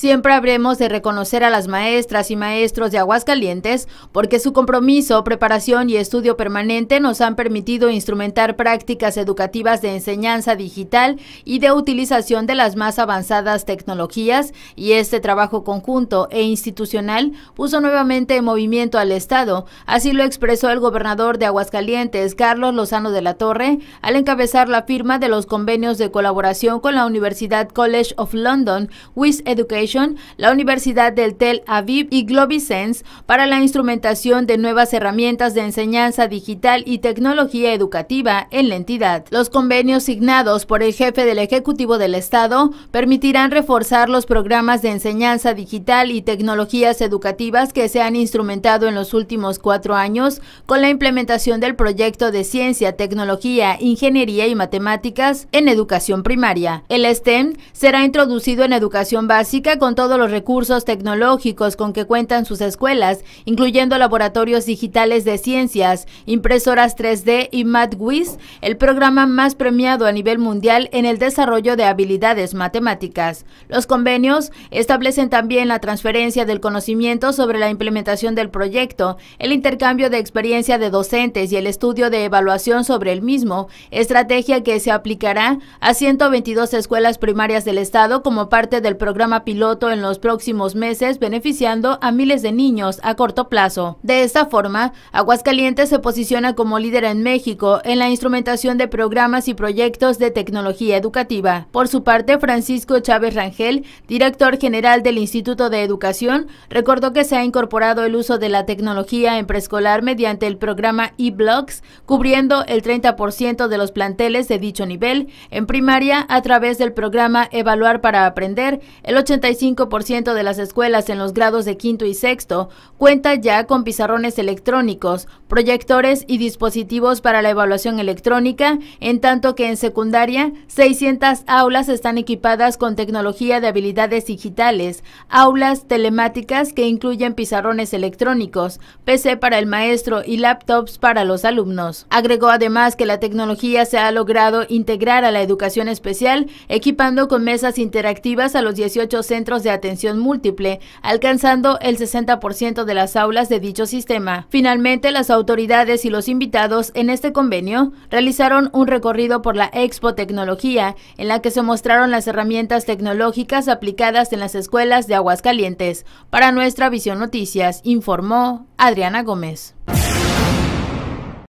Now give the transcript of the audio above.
Siempre habremos de reconocer a las maestras y maestros de Aguascalientes porque su compromiso, preparación y estudio permanente nos han permitido instrumentar prácticas educativas de enseñanza digital y de utilización de las más avanzadas tecnologías y este trabajo conjunto e institucional puso nuevamente en movimiento al Estado. Así lo expresó el gobernador de Aguascalientes, Carlos Lozano de la Torre, al encabezar la firma de los convenios de colaboración con la Universidad College of London, WIS Education la Universidad del Tel Aviv y Globisense para la instrumentación de nuevas herramientas de enseñanza digital y tecnología educativa en la entidad. Los convenios signados por el jefe del Ejecutivo del Estado permitirán reforzar los programas de enseñanza digital y tecnologías educativas que se han instrumentado en los últimos cuatro años con la implementación del proyecto de ciencia, tecnología, ingeniería y matemáticas en educación primaria. El STEM será introducido en educación básica con todos los recursos tecnológicos con que cuentan sus escuelas, incluyendo laboratorios digitales de ciencias, impresoras 3D y MathWiz, el programa más premiado a nivel mundial en el desarrollo de habilidades matemáticas. Los convenios establecen también la transferencia del conocimiento sobre la implementación del proyecto, el intercambio de experiencia de docentes y el estudio de evaluación sobre el mismo, estrategia que se aplicará a 122 escuelas primarias del Estado como parte del programa piloto en los próximos meses, beneficiando a miles de niños a corto plazo. De esta forma, Aguascalientes se posiciona como líder en México en la instrumentación de programas y proyectos de tecnología educativa. Por su parte, Francisco Chávez Rangel, director general del Instituto de Educación, recordó que se ha incorporado el uso de la tecnología en preescolar mediante el programa eBlocks, cubriendo el 30% de los planteles de dicho nivel, en primaria a través del programa Evaluar para Aprender, el 85% 5% de las escuelas en los grados de quinto y sexto cuenta ya con pizarrones electrónicos, proyectores y dispositivos para la evaluación electrónica, en tanto que en secundaria 600 aulas están equipadas con tecnología de habilidades digitales, aulas telemáticas que incluyen pizarrones electrónicos, PC para el maestro y laptops para los alumnos. Agregó además que la tecnología se ha logrado integrar a la educación especial, equipando con mesas interactivas a los 18 centros centros de atención múltiple, alcanzando el 60% de las aulas de dicho sistema. Finalmente, las autoridades y los invitados en este convenio realizaron un recorrido por la Expo Tecnología, en la que se mostraron las herramientas tecnológicas aplicadas en las escuelas de Aguascalientes. Para nuestra Visión Noticias, informó Adriana Gómez.